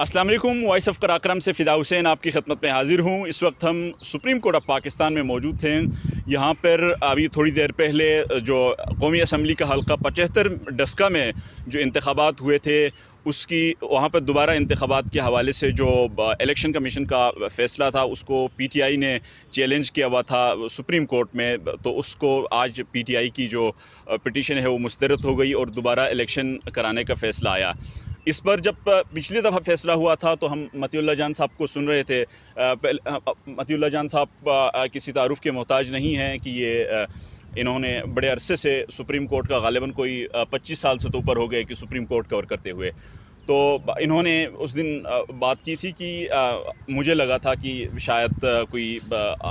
अस्सलाम वालेकुम voice of Karakoram से फ़िदा हुसैन आपकी खदमत में हाज़िर हूँ इस वक्त हम सुप्रीम कोर्ट ऑफ पाकिस्तान में मौजूद थे यहाँ पर अभी थोड़ी देर पहले जो कौमी असम्बली का हल्का पचहत्तर डस्का में जो इंतबात हुए थे उसकी वहाँ पर दोबारा इंतबात के हवाले से जो इलेक्शन कमीशन का फ़ैसला था उसको पी टी आई ने चैलेंज किया हुआ था सुप्रीम कोर्ट में तो उसको आज पी टी आई की जो पटिशन है वो मुस्तरद हो गई और दोबारा इलेक्शन कराने का फ़ैसला आया इस पर जब पिछली दफ़ा फैसला हुआ था तो हम मतील्ला जान साहब को सुन रहे थे मतील्ला जान साहब किसी तारुफ के मोहताज नहीं हैं कि ये इन्होंने बड़े अरसे से सुप्रीम कोर्ट का गालिबा कोई पच्चीस साल से तो ऊपर हो गए कि सुप्रीम कोर्ट कवर करते हुए तो इन्होंने उस दिन बात की थी कि मुझे लगा था कि शायद कोई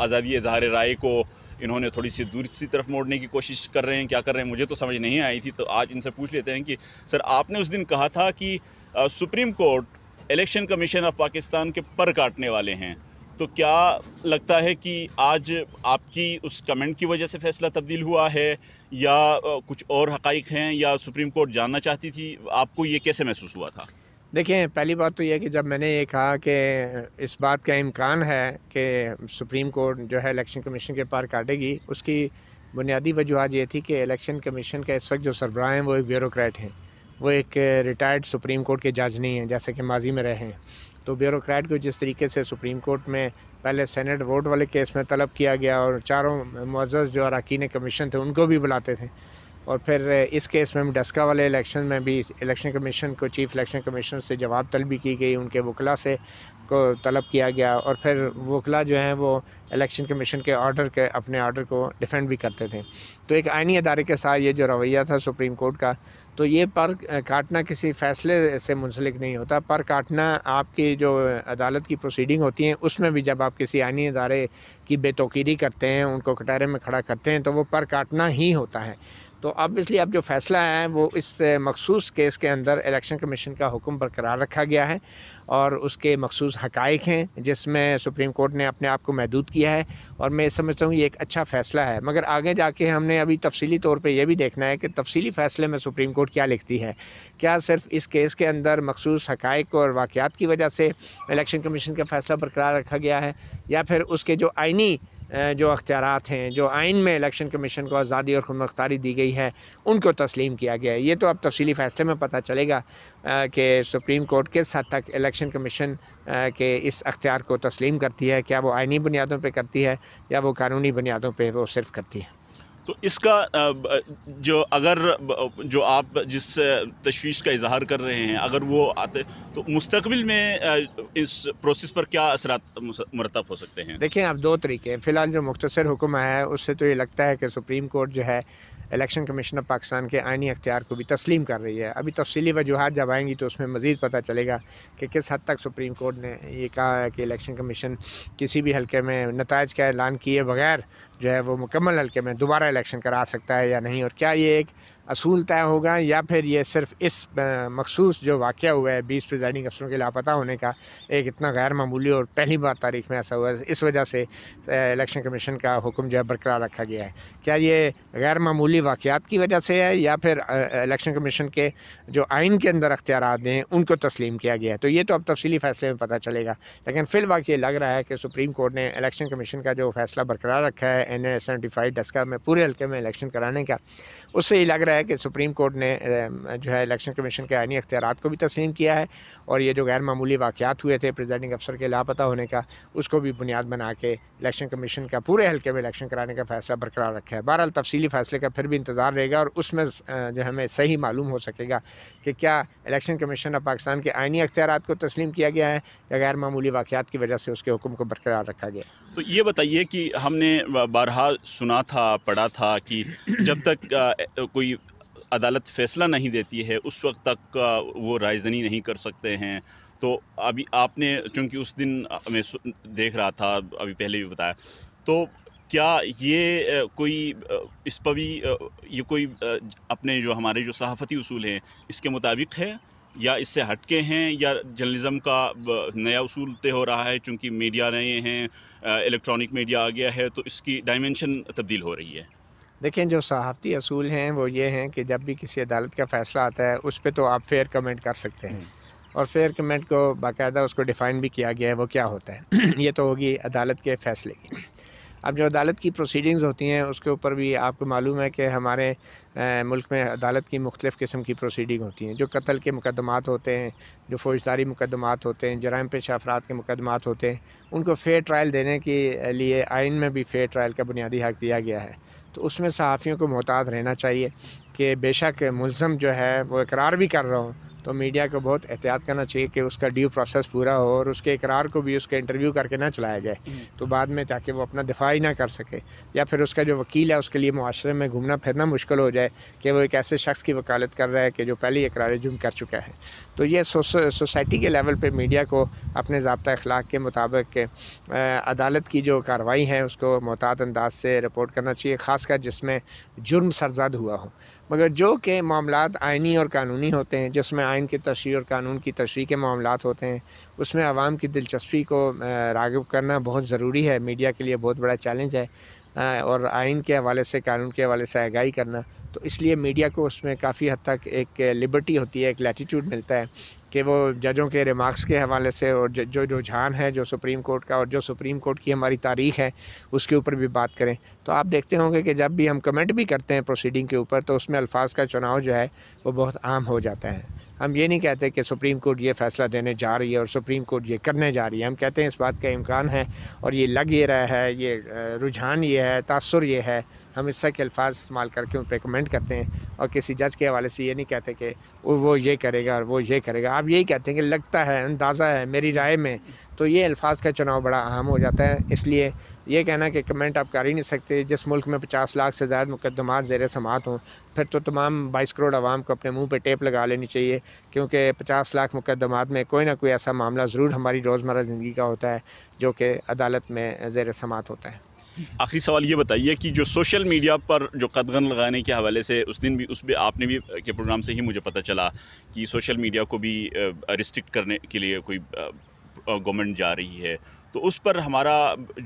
आज़ादी इजहार राय को इन्होंने थोड़ी सी दूर सी तरफ मोड़ने की कोशिश कर रहे हैं क्या कर रहे हैं मुझे तो समझ नहीं आई थी तो आज इनसे पूछ लेते हैं कि सर आपने उस दिन कहा था कि supreme court election commission of Pakistan के पर काटने वाले हैं तो क्या लगता है कि आज आपकी उस कमेंट की वजह से फैसला तब्दील हुआ है या कुछ और हक़ हैं या सुप्रीम कोर्ट जानना चाहती थी आपको ये कैसे महसूस हुआ था देखिए पहली बात तो यह कि जब मैंने ये कहा कि इस बात का इम्कान है कि सुप्रीम कोर्ट जो है इलेक्शन कमीशन के पार काटेगी उसकी बुनियादी वजूहत ये थी कि इलेक्शन कमीशन का इस वक्त जो सरबराह हैं वो एक ब्यूरोक्रेट हैं वो एक रिटायर्ड सुप्रीम कोर्ट के जज नहीं हैं जैसे कि माजी में रहे हैं तो ब्यूरोक्रेट को जिस तरीके से सुप्रीम कोर्ट में पहले सेनेट वोट वाले केस में तलब किया गया और चारों मज्ज़ जो अरकान कमीशन थे उनको भी बुलाते थे और फिर इस केस में डस्का वाले इलेक्शन में भी इलेक्शन कमीशन को चीफ इलेक्शन कमीशन से जवाब तलबी की गई उनके वकला से को तलब किया गया और फिर वकला जो हैं वो इलेक्शन कमीशन के ऑर्डर के अपने ऑर्डर को डिफेंड भी करते थे तो एक आइनी अदारे के साथ ये जो रवैया था सुप्रीम कोर्ट का तो ये पर काटना किसी फ़ैसले से मुंसलिक नहीं होता पर काटना आपकी जो अदालत की प्रोसीडिंग होती है उसमें भी जब आप किसी आइनी अदारे की बेतौकीरी करते हैं उनको कटारे में खड़ा करते हैं तो वो पर काटना ही होता है तो ऑबियसली अब जो फैसला है वो इस मखसूस केस के अंदर इलेक्शन कमीशन का हुक्म बरकरार रखा गया है और उसके मखसूस हकाइक हैं जिसमें सुप्रीम कोर्ट ने अपने आप को महदूद किया है और मैं समझता हूँ ये एक अच्छा फ़ैसला है मगर आगे जाके हमने अभी तफसीली तौर पर यह भी देखना है कि तफसीली फ़ैसले में सुप्रीम कोर्ट क्या लिखती है क्या सिर्फ इस केस के अंदर मखसूस हकाइक और वाक़ात की वजह से इलेक्शन कमीशन का फ़ैसला बरकरार रखा गया है या फिर उसके जो आइनी जो अख्तियार हैं जो आइन में इलेक्शन कमीशन को आज़ादी और खुदमुख्तारी दी गई है उनको तस्लीम किया गया है ये तो अब तफसली फ़ैसले में पता चलेगा कि सुप्रीम कोर्ट किस हद तक इलेक्शन कमीशन के इस अख्तियार को तस्लीम करती है क्या वो आइनी बुनियादों पर करती है या वो कानूनी बुनियादों पर वो सिर्फ करती है तो इसका जो अगर जो आप जिस तशवीश का इजहार कर रहे हैं अगर वो आते तो मुस्तबिल में इस प्रोसेस पर क्या असर मरतब हो सकते हैं देखिए आप दो तरीके हैं फ़िलहाल जो मुख्तर हुक्म आया है उससे तो ये लगता है कि सुप्रीम कोर्ट जो है इलेक्शन कमीशन ऑफ पाकिस्तान के आइनी अख्तियार को भी तस्लीम कर रही है अभी तफसली वजूहत जब आएंगी तो उसमें मज़ीद पता चलेगा कि किस हद तक सुप्रीम कोर्ट ने ये कहा है कि इलेक्शन कमीशन किसी भी हल्के में नतज का ऐलान किए बगैर जो है वो मुकम्मल हल्के में दोबारा इलेक्शन करा सकता है या नहीं और क्या ये एक असूल तय होगा या फिर ये सिर्फ इस मखसूस जो वाक़ हुआ है बीस प्रिजाइडिंग अफसरों के लापता होने का एक इतना गैर मामूली और पहली बार तारीख में ऐसा हुआ है इस वजह से इलेक्शन कमीशन का हुक्म जो है बरकरार रखा गया है क्या ये गैर मामूली वाक़ात की वजह से है या फिर इलेक्शन कमीशन के जो आइन के अंदर अख्तियार हैं उनको तस्लीम किया गया है तो ये तो अब तफसली फ़ैसले में पता चलेगा लेकिन फ़िलवाक़ ये लग रहा है कि सुप्रीम कोर्ट ने इलेक्शन कमीशन का जो फ़ैसला बरकरार रखा है एन एस सेवेंटी डस्का में पूरे हल्के में इलेक्शन कराने का उससे ये लग रहा है कि सुप्रीम कोर्ट ने जो है इलेक्शन कमीशन के आइनी अख्तियार को भी तस्लीम किया है और ये जो गैर मामूली वाक़ात हुए थे प्रिजाइडिंग अफसर के लापता होने का उसको भी बुनियाद बना के इलेक्शन कमीशन का पूरे हल्के में इलेक्शन कराने का फैसला बरकरार रखा है बहरहाल तफसली फैसले का फिर भी इंतज़ार रहेगा और उसमें जो हमें सही मालूम हो सकेगा कि क्या इलेक्शन कमीशन ऑफ पाकिस्तान के आइनी अख्तियार को तस्लीम किया गया है या गैर मामूली वाक़ात की वजह से उसके हुक्म को बरकरार रखा गया तो ये बताइए कि हमने बारहा सुना था पढ़ा था कि जब तक कोई अदालत फैसला नहीं देती है उस वक्त तक वो रायजनी नहीं कर सकते हैं तो अभी आपने चूंकि उस दिन मैं देख रहा था अभी पहले भी बताया तो क्या ये कोई इस पर भी ये कोई अपने जो हमारे जो सहाफ़ती असूल हैं इसके मुताबिक है या इससे हटके हैं या जर्नलिज़म का नया उसूल तय हो रहा है चूँकि मीडिया नए हैं इलेक्ट्रॉनिक मीडिया आ गया है तो इसकी डायमेंशन तब्दील हो रही है देखें जो सहाफ़ती असूल हैं वो ये हैं कि जब भी किसी अदालत का फ़ैसला आता है उस पर तो आप फेयर कमेंट कर सकते हैं हम्म। और फेयर कमेंट को बाकायदा उसको डिफ़ाइन भी किया गया है वो क्या होता है ये तो होगी अदालत के फ़ैसले की अब जो अदालत की प्रोसीडिंग्स होती हैं उसके ऊपर भी आपको मालूम है कि हमारे मुल्क में अदालत की मुख्तफ़ किस्म की प्रोसीडिंग होती हैं जो कत्ल के मुकदमात होते हैं जो फौजदारी मुकदमात होते हैं जराम पेशा अफराद के मुकदमात होते हैं उनको फ़ेयर ट्रायल देने के लिए आइन में भी फ़ेयर ट्रायल का बुनियादी हक दिया गया है तो उसमें सहाफ़ियों को मोहताज रहना चाहिए कि बेशक मुलम जो है वो इकरार भी कर रहा हूँ तो मीडिया को बहुत एहतियात करना चाहिए कि उसका ड्यू प्रोसेस पूरा हो और उसके इकरार को भी उसका इंटरव्यू करके ना चलाया जाए हम्म। तो बाद में ताकि वो अपना दिफा ही ना कर सके या फिर उसका जो वकील है उसके लिए माशरे में घूमना फिरना मुश्किल हो जाए कि वो एक ऐसे शख्स की वकालत कर रहा है कि जो पहले इकरार जुम कर चुका है तो ये सोसाइटी के लेवल पर मीडिया को अपने जबता अखलाक के मुताबिक अदालत की जो कार्रवाई है उसको मोहतात अंदाज से रिपोर्ट करना चाहिए ख़ासकर जिसमें जुर्म सरजद हुआ हो मगर जो कि मामला आइनी और कानूनी होते हैं जिसमें आइन की तशरी और कानून की तशरी के मामला होते हैं उसमें आवाम की दिलचस्पी को रागब करना बहुत ज़रूरी है मीडिया के लिए बहुत बड़ा चैलेंज है और आइन के हवाले से कानून के हवाले से आगाही करना तो इसलिए मीडिया को उसमें काफ़ी हद तक एक लिबर्टी होती है एक लैटीट्यूड मिलता है कि वो जजों के रिमार्क्स के हवाले से और जो रुझान है जो सुप्रीम कोर्ट का और जो सुप्रीम कोर्ट की हमारी तारीख है उसके ऊपर भी बात करें तो आप देखते होंगे कि जब भी हम कमेंट भी करते हैं प्रोसीडिंग के ऊपर तो उसमें अल्फाज का चुनाव जो है वो बहुत आम हो जाता है हम ये नहीं कहते कि सुप्रीम कोर्ट ये फैसला देने जा रही है और सुप्रीम कोर्ट ये करने जा रही है हम कहते हैं इस बात का इम्कान है और ये लग ये रहा है ये रुझान ये है तासर ये है हम हिस्सा के अल्फाज इस्तेमाल करके उन पर कमेंट करते हैं और किसी जज के हवाले से ये नहीं कहते कि वो ये करेगा और वो ये करेगा आप यही कहते हैं कि लगता है अंदाज़ा है मेरी राय में तो ये अल्फाज का चुनाव बड़ा अहम हो जाता है इसलिए ये कहना कि कमेंट आप कर ही नहीं सकते जिस मुल्क में पचास लाख से ज़्यादा मुकदमात जेर समात हों फिर तो तमाम बाईस करोड़ आवाम को अपने मुँह पे टेप लगा लेनी चाहिए क्योंकि पचास लाख मुकदमात में कोई ना कोई ऐसा मामला ज़रूर हमारी रोज़मर ज़िंदगी का होता है जो कि अदालत में जेर समात होता है आखिरी सवाल ये बताइए कि जो सोशल मीडिया पर जो कदगन लगाने के हवाले से उस दिन भी उस पर आपने भी के प्रोग्राम से ही मुझे पता चला कि सोशल मीडिया को भी रिस्ट्रिक्ट करने के लिए कोई गवर्नमेंट जा रही है तो उस पर हमारा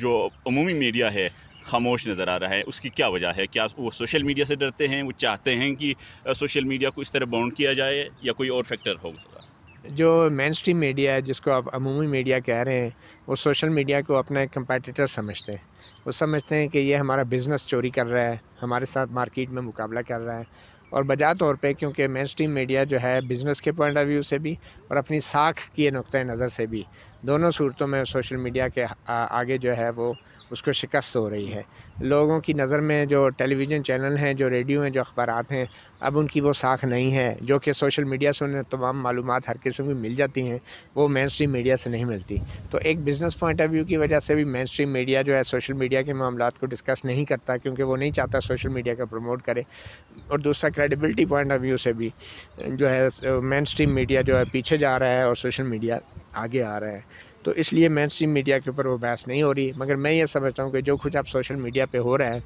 जो अमूमी मीडिया है खामोश नज़र आ रहा है उसकी क्या वजह है क्या वो सोशल मीडिया से डरते हैं वो चाहते हैं कि सोशल मीडिया को इस तरह बाउंड किया जाए या कोई और फैक्टर हो सकता जो मेन स्ट्रीम मीडिया है जिसको आप अमूमी मीडिया कह रहे हैं वो सोशल मीडिया को अपना एक कंपेटिटर समझते हैं वो समझते हैं कि ये हमारा बिज़नेस चोरी कर रहा है हमारे साथ मार्केट में मुकाबला कर रहा है और बजा तौर पे क्योंकि मेन स्ट्रीम मीडिया जो है बिज़नेस के पॉइंट ऑफ व्यू से भी और अपनी साख के नुक़ नज़र से भी दोनों सूरतों में सोशल मीडिया के आगे जो है वो उसको शिकस्त हो रही है लोगों की नज़र में जो टेलीविज़न चैनल हैं जो रेडियो हैं जो अखबार हैं अब उनकी वो साख नहीं है जो कि सोशल मीडिया से उन्हें तमाम मालूम हर किस्म की मिल जाती हैं वो मेन स्ट्रीम मीडिया से नहीं मिलती तो एक बिज़नेस पॉइंट ऑफ व्यू की वजह से भी मेन स्ट्रीम मीडिया जो है सोशल मीडिया के मामला को डिस्कस नहीं करता क्योंकि वो नहीं चाहता सोशल मीडिया का प्रमोट करे और दूसरा क्रेडिबिलिटी पॉइंट ऑफ व्यू से भी जो है मेन स्ट्रीम मीडिया जो है पीछे जा रहा है और सोशल मीडिया आगे आ रहे हैं तो इसलिए मेन स्ट्रीम मीडिया के ऊपर वो बहस नहीं हो रही मगर मैं ये समझता हूँ कि जो कुछ आप सोशल मीडिया पे हो रहा है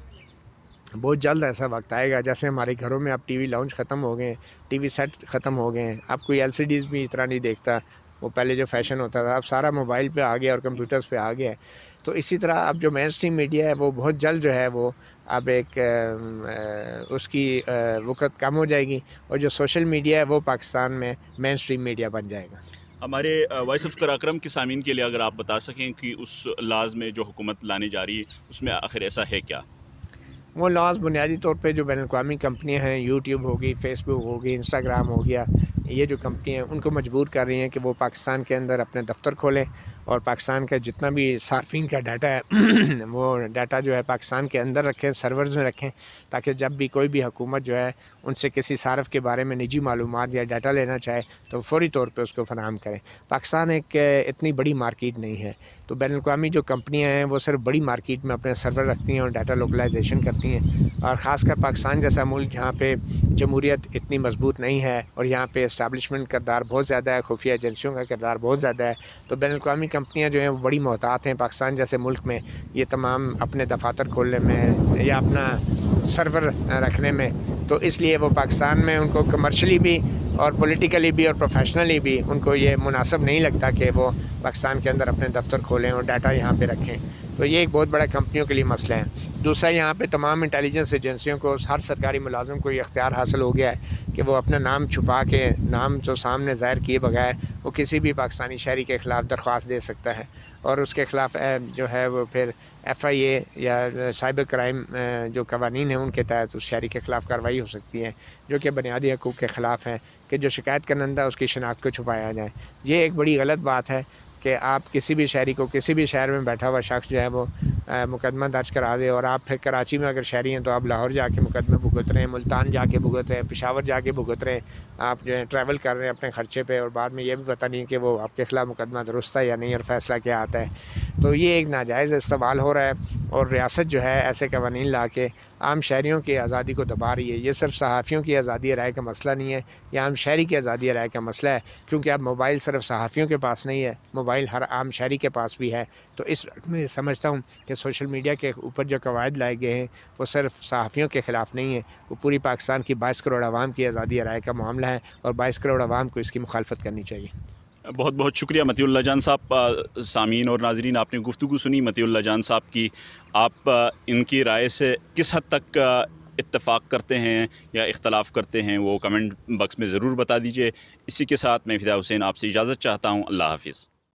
बहुत जल्द ऐसा वक्त आएगा जैसे हमारे घरों में अब टीवी लॉन्च ख़त्म हो गए टीवी सेट ख़त्म हो गए हैं आप कोई एल भी इतना नहीं देखता वो पहले जो फैशन होता था अब सारा मोबाइल पे आ गया और कंप्यूटर्स पे आ गया है तो इसी तरह अब जो मेन स्ट्रीम मीडिया है वो बहुत जल्द जो है वो अब एक आ, उसकी वक़्त कम हो जाएगी और जो सोशल मीडिया है वो पाकिस्तान में मेन स्ट्रीम मीडिया बन जाएगा हमारे वॉइस ऑफ कराक्रम के सामीन के लिए अगर आप बता सकें कि उस लाज में जो हुकूमत लाने जा रही है उसमें आखिर ऐसा है क्या वो लाज बुनियादी तौर पे जो बैन अवी कंपनियाँ हैं यूट्यूब होगी फेसबुक होगी इंस्टाग्राम हो गया ये जो कंपनियाँ हैं उनको मजबूर कर रही हैं कि वो पाकिस्तान के अंदर अपने दफ्तर खोलें और पाकिस्तान का जितना भी सार्फिन का डाटा है वो डाटा जो है पाकिस्तान के अंदर रखें सर्वर्स में रखें ताकि जब भी कोई भी हुकूमत जो है उनसे किसी सार्फ़ के बारे में निजी मालूम या डाटा लेना चाहे तो फौरी तौर पर उसको फराम करें पाकिस्तान एक इतनी बड़ी मार्केट नहीं है तो बैन अवी जो कंपनियाँ हैं वो सिर्फ बड़ी मार्केट में अपने सर्वर रखती हैं और डाटा लोकलाइजेशन करती हैं और ख़ासकर पाकिस्तान जैसा मुल्क जहाँ पे जमहूरियत इतनी मजबूत नहीं है और यहाँ पे इस्टबलिशमेंट करदार बहुत ज़्यादा है खुफिया एजेंसियों का किरदार बहुत ज़्यादा है तो बैन अवी कंपनियां जो हैं बड़ी मोहतात हैं पाकिस्तान जैसे मुल्क में ये तमाम अपने दफातर खोलने में या अपना सर्वर रखने में तो इसलिए वो पाकिस्तान में उनको कमर्शली भी और पॉलिटिकली भी और प्रोफेशनली भी उनको ये मुनासब नहीं लगता कि वो पाकिस्तान के अंदर अपने दफ्तर खोलें और डाटा यहाँ पे रखें तो ये एक बहुत बड़ा कंपनियों के लिए मसला है दूसरा यहाँ पे तमाम इंटेलिजेंस एजेंसियों को हर सरकारी मुलाजम को ये इख्तियार हासिल हो गया है कि वो अपना नाम छुपा के नाम जो सामने ज़ाहिर किए बगैर वो किसी भी पाकिस्तानी शहरी के ख़िलाफ़ दरख्वास्त दे सकता है और उसके ख़िलाफ़ जो है वो फिर एफ़ आई ए या साइबर क्राइम जो कवानीन हैं उनके तहत उस शहरी के ख़िलाफ़ कार्रवाई हो सकती है जो कि बुनियादी हकूक़ के ख़िलाफ़ हैं कि जो शिकायत का नंदा उसकी शनाख्त को छुपाया जाए ये एक बड़ी गलत बात है कि आप किसी भी शहरी को किसी भी शहर में बैठा हुआ शख्स जो है वो मुकदमा दर्ज करा दे और आप फिर कराची में अगर शहरी हैं तो आप लाहौर जाके मुकदमे भुगत रहे हैं मुल्तान जाके भुगत रहे हैं पिशावर जाके भुगत रहे हैं आप जो है ट्रैवल कर रहे हैं अपने ख़र्चे पे और बाद में ये भी पता नहीं कि वो आपके ख़िलाफ़ मुकदमा दुरुस्त है या नहीं और फ़ैसला क्या आता है तो ये एक नाजायज़ इस्तेमाल हो रहा है और रियासत जो है ऐसे क़वानी ला के आम शहरीों की आज़ादी को दबा रही है ये सिर्फ सहाफ़ियों की आज़ादी राय का मसला नहीं है यह आम शहरी की आज़ादी राय का मसला है क्योंकि अब मोबाइल सिर्फ सहाफ़ियों के पास नहीं है मोबाइल हर आम शहरी के पास भी है तो इस मैं समझता हूँ कि सोशल मीडिया के ऊपर जो कवायद लाए गए हैं वो सिर्फ सहाफ़ियों के ख़िलाफ़ नहीं है वो पूरी पाकिस्तान की बाईस करोड़ आवाम की आज़ादी राय का मामला है और बाईस करोड़ आवाम को इसकी मुखालफत करनी चाहिए बहुत बहुत शुक्रिया मतील्ला जान साहब सामीन और नाजरीन आपने गुफ्तु सुनी मतील्ला जान साहब की आप इनकी राय से किस हद तक इतफाक़ करते हैं या इख्तलाफ करते हैं वो कमेंट बक्स में ज़रूर बता दीजिए इसी के साथ मैं फ़िदा हुसैन आपसे इजाज़त चाहता हूँ अल्लाह हाफिज़